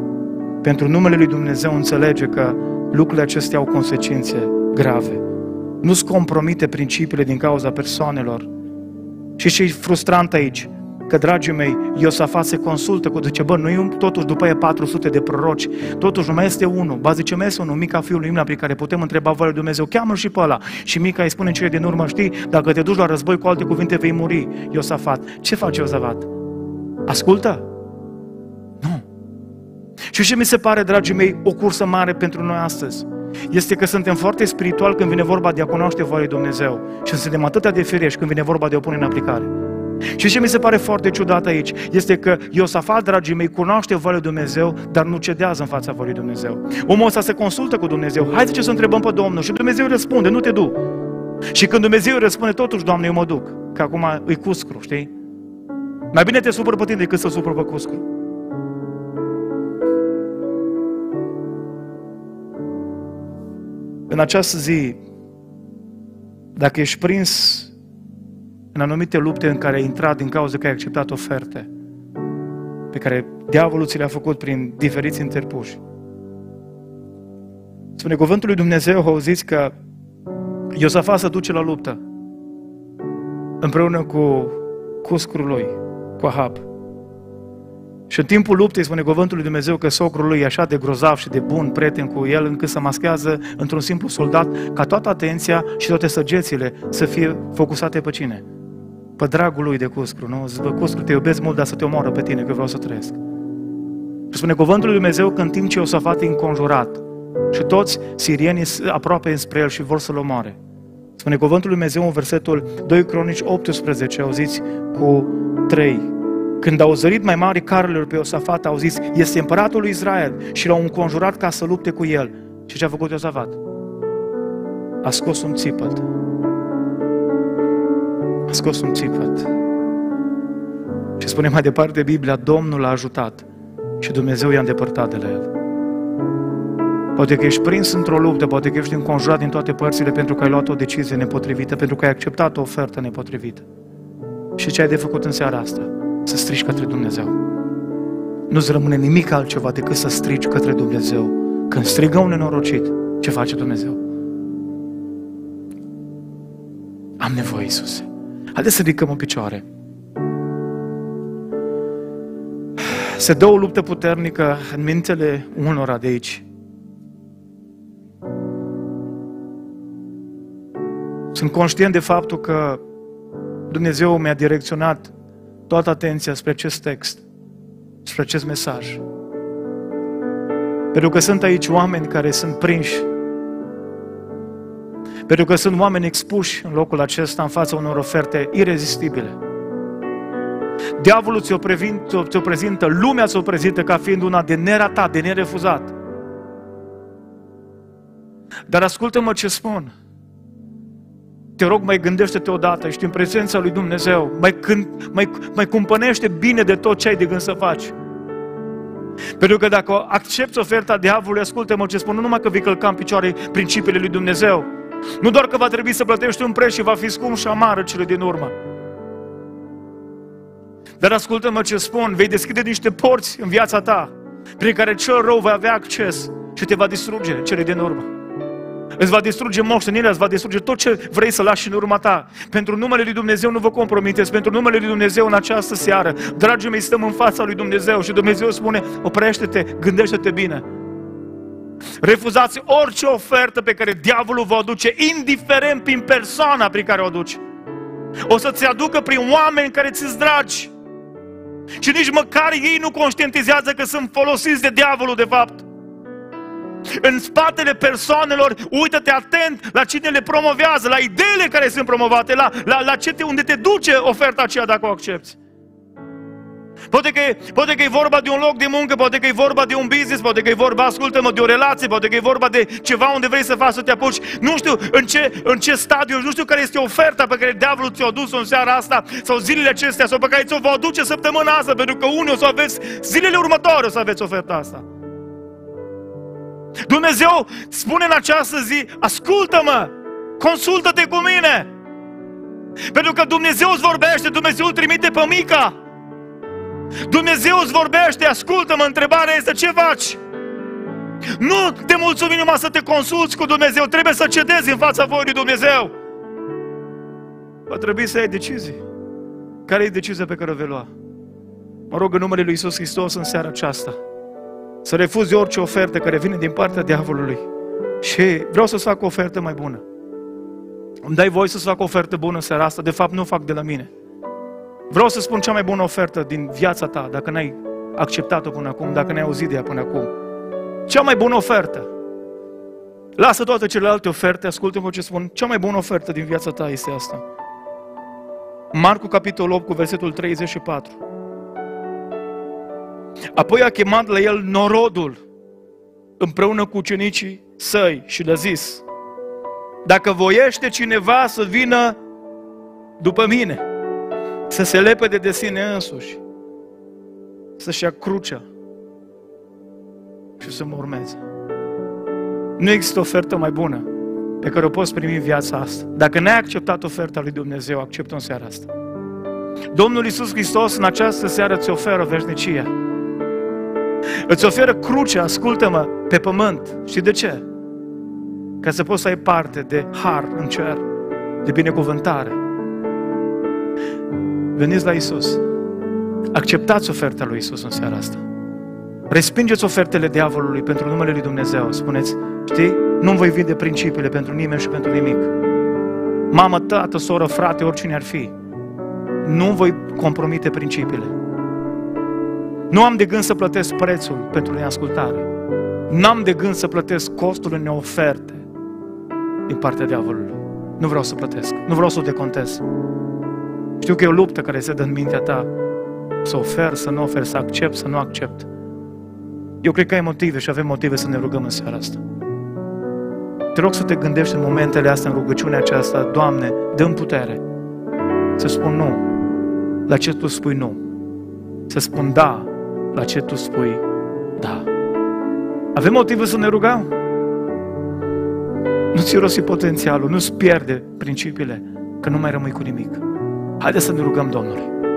Pentru numele Lui Dumnezeu înțelege că lucrurile acestea au consecințe grave nu-ți compromite principiile din cauza persoanelor. Și ce e frustrant aici? Că, dragii mei, Iosafat se consultă cu, zice, bă, nu totuși după e 400 de proroci, totuși nu mai este unul, ba zice, mai este unul, Mica fiul lui Imla, pe care putem întreba voia lui Dumnezeu, cheamă și pe ăla. Și Mica îi spune în cele din urmă, știi, dacă te duci la război, cu alte cuvinte vei muri, Iosafat. Ce face Iosafat? Ascultă? Nu. Și ce mi se pare, dragii mei, o cursă mare pentru noi astăzi? este că suntem foarte spiritual când vine vorba de a cunoaște voia lui Dumnezeu și suntem atât de firești când vine vorba de a pune în aplicare. Și ce mi se pare foarte ciudat aici este că Iosafat, dragii mei, cunoaște voia lui Dumnezeu, dar nu cedează în fața voii lui Dumnezeu. Omul ăsta se consultă cu Dumnezeu. Hai ce să întrebăm pe Domnul. Și Dumnezeu răspunde, nu te du. Și când Dumnezeu răspunde, totuși, Doamne, eu mă duc. Că acum îi cuscru, știi? Mai bine te supăr pe tine decât să supăr pe cuscru. În această zi, dacă ești prins în anumite lupte în care ai intrat din cauza că ai acceptat oferte pe care diavolul ți le-a făcut prin diferiți interpuși. Spune cuvântul lui Dumnezeu, auziți că Iosafat se duce la luptă împreună cu cuscrul lui, cu Ahab. Și în timpul luptei spune cuvântul lui Dumnezeu că socrul lui e așa de grozav și de bun prieten cu el, încât să maschează într-un simplu soldat ca toată atenția și toate săgețile să fie focusate pe cine? Pe dragul lui de Cuscru, nu? Zic, Cuscru, te iubesc mult, dar să te omoară pe tine, că vreau să trăiesc. Și spune cuvântul lui Dumnezeu că în timp ce Iosafat e înconjurat și toți sirienii aproape înspre el și vor să-l omoare. Spune cuvântul lui Dumnezeu în versetul 2 Cronici 18, auziți, cu 3. Când au zărit mai mari carelor pe Iosafat, au zis, este împăratul lui Israel și l-au înconjurat ca să lupte cu el. Și ce a făcut Iosafat? A scos un țipăt. A scos un țipăt. Și spune mai departe Biblia, Domnul l-a ajutat și Dumnezeu i-a îndepărtat de la el. Poate că ești prins într-o luptă, poate că ești înconjurat din toate părțile pentru că ai luat o decizie nepotrivită, pentru că ai acceptat o ofertă nepotrivită. Și ce ai de făcut în seara asta? să strigi către Dumnezeu. Nu-ți rămâne nimic altceva decât să strigi către Dumnezeu. Când strigă un nenorocit, ce face Dumnezeu? Am nevoie, Iisuse. Haideți să ridicăm în picioare. Se dă o luptă puternică în mintele unora de aici. Sunt conștient de faptul că Dumnezeu mi-a direcționat toată atenția spre acest text, spre acest mesaj. Pentru că sunt aici oameni care sunt prinși. Pentru că sunt oameni expuși în locul acesta în fața unor oferte irezistibile. Diavolul ți-o, previn, ți-o, ți-o prezintă, lumea ți-o prezintă ca fiind una de neratat, de nerefuzat. Dar ascultă-mă ce spun. Te rog, mai gândește-te odată, ești în prezența lui Dumnezeu, mai, când, mai, mai cumpănește bine de tot ce ai de gând să faci. Pentru că dacă accepti oferta diavolului, ascultă-mă ce spun, nu numai că vei călca în picioare principiile lui Dumnezeu, nu doar că va trebui să plătești un preț și va fi scump și amară cele din urmă. Dar ascultă-mă ce spun, vei deschide niște porți în viața ta, prin care cel rău va avea acces și te va distruge cele din urmă îți va distruge moștenirea, îți va distruge tot ce vrei să lași în urma ta. Pentru numele Lui Dumnezeu nu vă compromiteți, pentru numele Lui Dumnezeu în această seară. Dragii mei, stăm în fața Lui Dumnezeu și Dumnezeu spune, oprește-te, gândește-te bine. Refuzați orice ofertă pe care diavolul vă aduce, indiferent prin persoana prin care o aduci. O să-ți aducă prin oameni care ți ți dragi. Și nici măcar ei nu conștientizează că sunt folosiți de diavolul de fapt în spatele persoanelor, uită-te atent la cine le promovează, la ideile care sunt promovate, la, la, la ce te, unde te duce oferta aceea dacă o accepti. Poate că, poate că e vorba de un loc de muncă, poate că e vorba de un business, poate că e vorba, ascultă-mă, de o relație, poate că e vorba de ceva unde vrei să faci să te apuci. Nu știu în ce, în ce stadiu, nu știu care este oferta pe care diavolul ți-o adus în seara asta sau zilele acestea sau pe care ți-o va aduce săptămâna asta, pentru că unii o să aveți, zilele următoare o să aveți oferta asta. Dumnezeu spune în această zi, ascultă-mă, consultă-te cu mine. Pentru că Dumnezeu îți vorbește, Dumnezeu trimite pe mica. Dumnezeu îți vorbește, ascultă-mă, întrebarea este ce faci? Nu te mulțumi numai să te consulți cu Dumnezeu, trebuie să cedezi în fața voii lui Dumnezeu. Va trebui să ai decizii. Care e decizia pe care o vei lua? Mă rog în numele Lui Isus Hristos în seara aceasta. Să refuzi orice ofertă care vine din partea diavolului. Și vreau să-ți fac o ofertă mai bună. Îmi dai voie să-ți fac o ofertă bună în seara asta? De fapt, nu fac de la mine. Vreau să spun cea mai bună ofertă din viața ta, dacă n-ai acceptat-o până acum, dacă n-ai auzit de ea până acum. Cea mai bună ofertă. Lasă toate celelalte oferte, ascultă-mă ce spun. Cea mai bună ofertă din viața ta este asta. Marcu capitolul 8 cu versetul 34. Apoi a chemat la el norodul împreună cu ucenicii săi și le-a zis, dacă voiește cineva să vină după mine, să se lepede de sine însuși, să-și ia crucea și să mă urmeze. Nu există ofertă mai bună pe care o poți primi în viața asta. Dacă n-ai acceptat oferta lui Dumnezeu, acceptă-o în seara asta. Domnul Iisus Hristos în această seară îți oferă veșnicia. Îți oferă cruce, ascultă-mă, pe pământ. Și de ce? Ca să poți să ai parte de har în cer, de binecuvântare. Veniți la Isus. Acceptați oferta lui Isus în seara asta. Respingeți ofertele diavolului pentru numele lui Dumnezeu. Spuneți, știi, nu voi vinde principiile pentru nimeni și pentru nimic. Mamă, tată, soră, frate, oricine ar fi. Nu voi compromite principiile. Nu am de gând să plătesc prețul pentru neascultare. N-am de gând să plătesc costul în neoferte din partea diavolului. Nu vreau să plătesc, nu vreau să o decontez. Știu că e o luptă care se dă în mintea ta. Să ofer, să nu ofer, să accept, să nu accept. Eu cred că ai motive și avem motive să ne rugăm în seara asta. Te rog să te gândești în momentele astea, în rugăciunea aceasta, Doamne, dă putere să spun nu la ce Tu spui nu, să spun da la ce tu spui da. Avem motive să ne rugăm? Nu-ți rosi potențialul, nu-ți pierde principiile, că nu mai rămâi cu nimic. Haideți să ne rugăm Domnului.